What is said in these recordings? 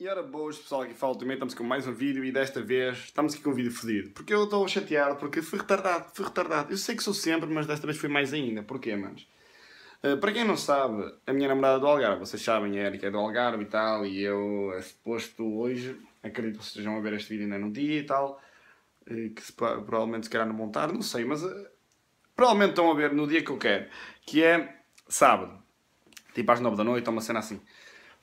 E ora boas pessoal, aqui falo também, estamos com mais um vídeo e desta vez estamos aqui com um vídeo fodido. Porque eu estou chateado, porque fui retardado, fui retardado. Eu sei que sou sempre, mas desta vez foi mais ainda. Porquê, manos? Uh, para quem não sabe, a minha namorada é do Algarve, vocês sabem, a Erika é do Algarve e tal, e eu, é suposto hoje, acredito que vocês estejam a ver este vídeo ainda no dia e tal, uh, que se, provavelmente se calhar não montar, não sei, mas uh, provavelmente estão a ver no dia que eu quero, que é sábado, tipo às 9 da noite, ou uma cena assim.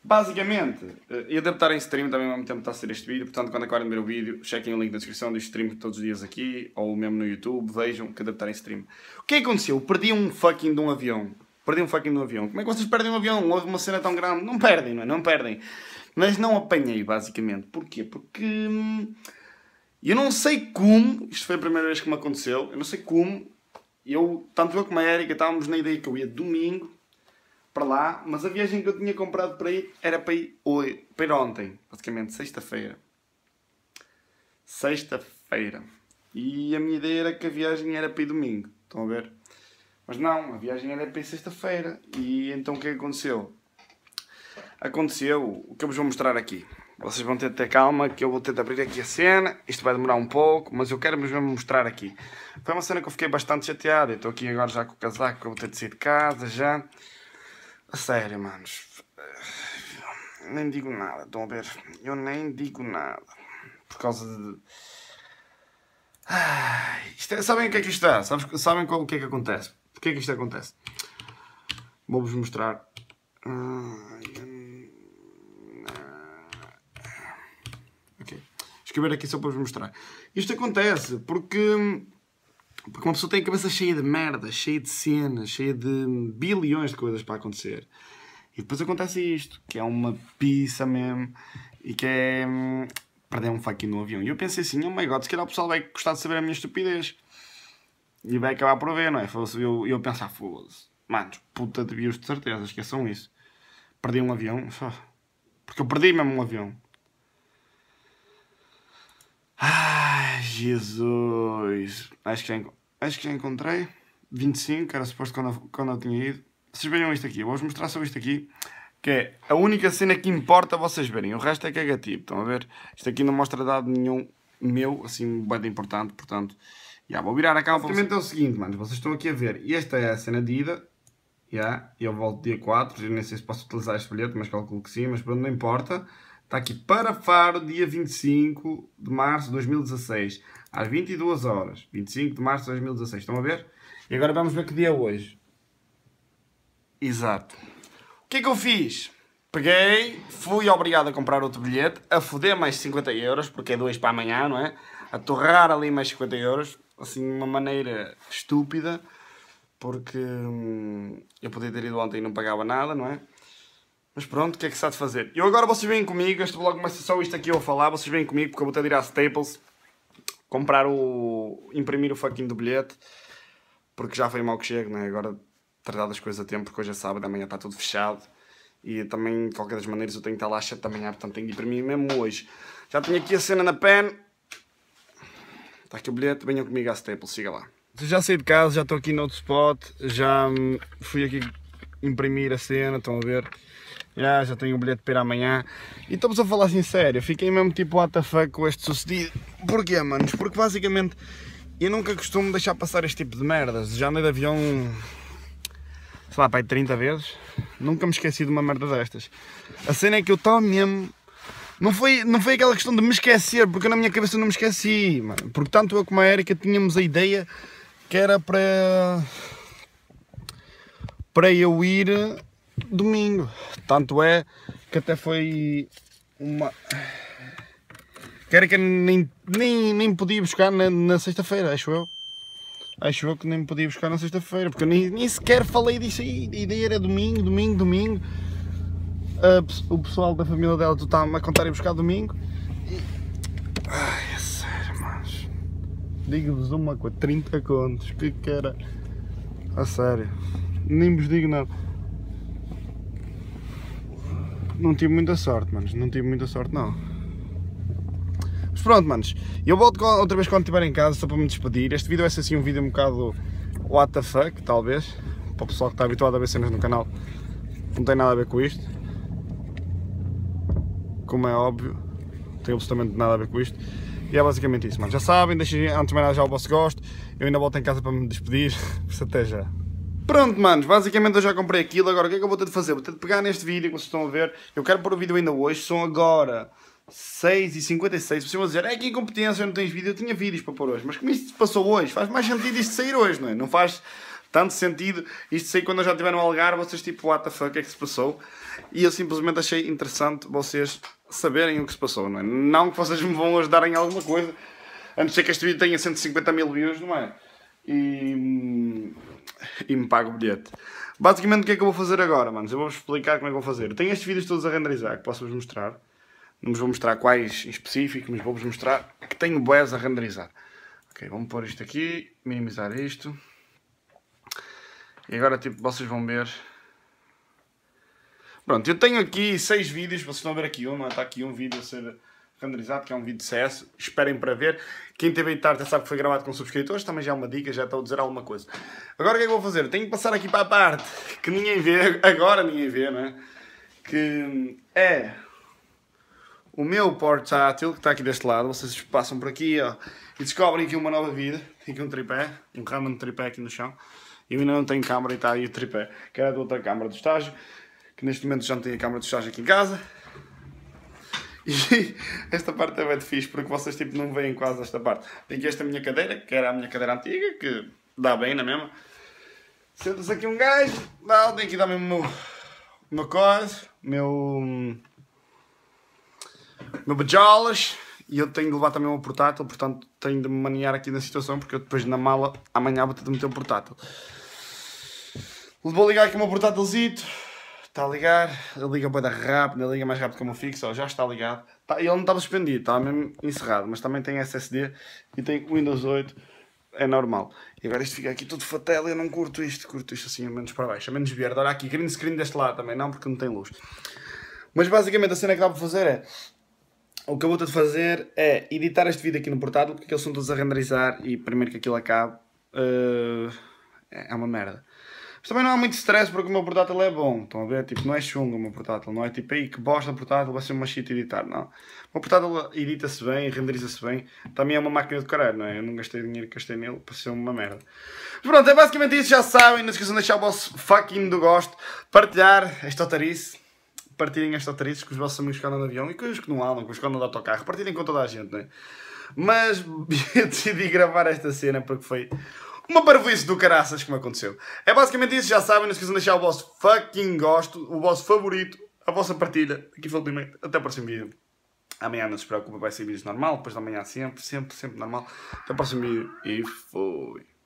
Basicamente, eh, e adaptar em stream também ao mesmo tempo está a ser este vídeo, portanto quando acordem de ver o vídeo, chequem o link na descrição do stream todos os dias aqui, ou mesmo no YouTube, vejam que adaptar em stream. O que é que aconteceu? Perdi um fucking de um avião. Perdi um fucking de um avião. Como é que vocês perdem um avião? Houve uma cena tão grande. Não perdem, não é? Não perdem. Mas não apanhei, basicamente. Porquê? Porque... Hum, eu não sei como, isto foi a primeira vez que me aconteceu, eu não sei como, eu, tanto eu como a Erika, estávamos na ideia que eu ia domingo para lá, mas a viagem que eu tinha comprado para ir era para ir, hoje, para ir ontem, basicamente, sexta-feira. Sexta-feira. E a minha ideia era que a viagem era para ir domingo, estão a ver? Mas não, a viagem era para ir sexta-feira. E então o que é aconteceu? Aconteceu o que eu vos vou mostrar aqui. Vocês vão ter de ter calma que eu vou tentar abrir aqui a cena. Isto vai demorar um pouco, mas eu quero-vos mesmo mostrar aqui. Foi uma cena que eu fiquei bastante chateado. Eu estou aqui agora já com o casaco, que eu vou ter de sair de casa já. A sério, manos. Nem digo nada, estão a ver? Eu nem digo nada. Por causa de. Ah, é, sabem o que é que isto é? Sabes, sabem qual, o que é que acontece? Porquê é que isto acontece? Vou-vos mostrar. Ok. Escrever aqui só para vos mostrar. Isto acontece porque hum, porque uma pessoa tem a cabeça cheia de merda, cheia de cenas, cheia de bilhões de coisas para acontecer. E depois acontece isto, que é uma pizza mesmo, e que é hum, perder um fucking no avião. E eu pensei assim, oh my god, se calhar o pessoal vai gostar de saber a minha estupidez. E vai acabar por ver, não é? Assim, eu, eu pensar, foda-se. mano, puta de bios de certeza, esqueçam isso. Perdi um avião, porque eu perdi mesmo um avião. Ai, Jesus. Acho que já Acho que já encontrei. 25, era suposto quando eu, quando eu tinha ido. Vocês vejam isto aqui. Vou-vos mostrar só isto aqui. Que é a única cena que importa vocês verem. O resto é cagativo. Estão a ver? Isto aqui não mostra dado nenhum meu, assim, bem importante. Portanto, já vou virar a capa. Basicamente é o seguinte, mano. Vocês estão aqui a ver. E esta é a cena de ida. Já. Eu volto dia 4. Eu nem sei se posso utilizar este bilhete, mas calculo que sim. Mas pronto, não importa. Está aqui para Faro, dia 25 de março de 2016, às 22 horas. 25 de março de 2016, estão a ver? E agora vamos ver que dia é hoje. Exato. O que é que eu fiz? Peguei, fui obrigado a comprar outro bilhete, a foder mais 50 euros, porque é 2 para amanhã, não é? A torrar ali mais 50 euros, assim, de uma maneira estúpida, porque hum, eu podia ter ido ontem e não pagava nada, não é? Mas pronto, o que é que se há de fazer? Eu agora vocês vêm comigo, este blog começa só isto aqui eu a falar, vocês vêm comigo porque eu vou ter de ir à Staples comprar o. imprimir o fucking do bilhete porque já foi mal que chego, né? Agora tratar das coisas a tempo, porque hoje é sábado, amanhã está tudo fechado e também, de qualquer das maneiras, eu tenho que estar lá às 7 da manhã, portanto tenho que imprimir mesmo hoje. Já tenho aqui a cena na pen. Está aqui o bilhete, venham comigo à Staples, siga lá. Já saí de casa, já estou aqui no outro spot, já hum, fui aqui imprimir a cena, estão a ver? já, já tenho o bilhete para ir amanhã. E estamos a falar assim sério, fiquei mesmo tipo WTF com este sucedido. Porquê, manos? Porque basicamente eu nunca costumo deixar passar este tipo de merdas. Já andei de avião, sei lá, aí 30 vezes. Nunca me esqueci de uma merda destas. A cena é que eu estava mesmo não foi, não foi aquela questão de me esquecer, porque na minha cabeça não me esqueci, mano. Porque tanto eu como a Erika tínhamos a ideia que era para. para eu ir domingo. Tanto é que até foi uma. Quero que nem, nem, nem podia buscar na, na sexta-feira, acho eu. Acho eu que nem podia buscar na sexta-feira, porque eu nem, nem sequer falei disso aí. A ideia era domingo, domingo, domingo. o pessoal da família dela está-me a contar ir buscar domingo. Ai, é sério, mas. Digo-vos uma coisa: 30 contos, que que era. A sério, nem vos digo nada não tive muita sorte, manos. Não tive muita sorte, não. Mas pronto, manos. Eu volto outra vez quando estiver em casa, só para me despedir. Este vídeo é assim um vídeo um bocado what the fuck, talvez. Para o pessoal que está habituado a ver cenas no canal. Não tem nada a ver com isto. Como é óbvio. Não tem absolutamente nada a ver com isto. E é basicamente isso, manos. Já sabem, deixem antes de mais já o vosso gosto. Eu ainda volto em casa para me despedir. até já. Pronto, manos, basicamente eu já comprei aquilo, agora o que é que eu vou ter de fazer? Vou ter de pegar neste vídeo que vocês estão a ver, eu quero pôr o vídeo ainda hoje, são agora 6h56, vocês vão dizer, é que incompetência, não tens vídeo, eu tinha vídeos para pôr hoje, mas como isto passou hoje, faz mais sentido isto sair hoje, não é? Não faz tanto sentido isto sair quando eu já estiver no Algarve, vocês tipo, what the fuck, o que é que se passou? E eu simplesmente achei interessante vocês saberem o que se passou, não é? Não que vocês me vão ajudar em alguma coisa, a não ser que este vídeo tenha 150 mil views, não é? E hum, e me paga o bilhete. Basicamente, o que é que eu vou fazer agora, manos? Eu vou-vos explicar como é que eu vou fazer. tenho estes vídeos todos a renderizar, que posso-vos mostrar. Não vos vou mostrar quais em específico, mas vou-vos mostrar que tenho boés a renderizar. Ok, vamos pôr isto aqui, minimizar isto. E agora, tipo, vocês vão ver... Pronto, eu tenho aqui seis vídeos, vocês estão a ver aqui uma, é? está aqui um vídeo a ser renderizado, que é um vídeo de CS, esperem para ver. Quem teve aí tarde sabe que foi gravado com subscritores, também já é uma dica, já estou a dizer alguma coisa. Agora o que é que eu vou fazer? Tenho que passar aqui para a parte que ninguém vê, agora ninguém vê, né? Que é o meu portátil, que está aqui deste lado, vocês passam por aqui ó, e descobrem aqui uma nova vida. Tem aqui um tripé, um ramo de tripé aqui no chão. Eu ainda não tenho câmara e está aí o tripé, que era da outra câmara do estágio, que neste momento já não tenho a câmara do estágio aqui em casa. E esta parte é bem difícil porque vocês tipo, não veem quase esta parte. Tenho esta minha cadeira, que era a minha cadeira antiga, que dá bem na é mesma. Senta-se aqui um gajo, dá, tem aqui dar mesmo o meu, meu o meu. meu bajolas. E eu tenho de levar também o portátil, portanto tenho de me manear aqui na situação, porque eu depois na mala amanhã vou ter de meter o portátil. Vou ligar aqui o meu portátilzito Está a ligar, liga boa dar rápido, liga mais rápido como fixo, ó, já está ligado. Tá, ele não estava suspendido, estava mesmo encerrado, mas também tem SSD e tem Windows 8, é normal. E agora isto fica aqui tudo fatela, eu não curto isto, curto isto assim, a menos para baixo, a menos verde. Olha aqui, green screen deste lado também, não, porque não tem luz. Mas basicamente a cena que dá para fazer é, o que eu vou ter de fazer é editar este vídeo aqui no portátil, porque eles são todos a renderizar e primeiro que aquilo acabe, uh, é uma merda. Mas também não há muito stress porque o meu portátil é bom. Estão a ver? Tipo, não é chungo o meu portátil. Não é tipo, aí que bosta portátil, vai ser uma shit editar. Não. O meu portátil edita-se bem, renderiza-se bem. Também é uma máquina de caralho, não é? Eu não gastei dinheiro que gastei nele, pareceu uma merda. Mas pronto, é basicamente isso. Já sabem. Não esqueçam de deixar o vosso fucking do gosto. Partilhar esta otarice. Partilhem esta otarice com os vossos amigos que andam no avião e com os que não andam, com os que andam no autocarro. Partilhem com toda a gente, não é? Mas eu decidi gravar esta cena porque foi uma parvoíce do caraças que me aconteceu. É basicamente isso, já sabem. Não se esqueçam de deixar o vosso fucking gosto, o vosso favorito, a vossa partilha. Aqui foi o primeiro Até o próximo vídeo. Amanhã não se preocupa, vai ser vídeos normal. Depois da manhã sempre, sempre, sempre normal. Até o próximo vídeo. E foi.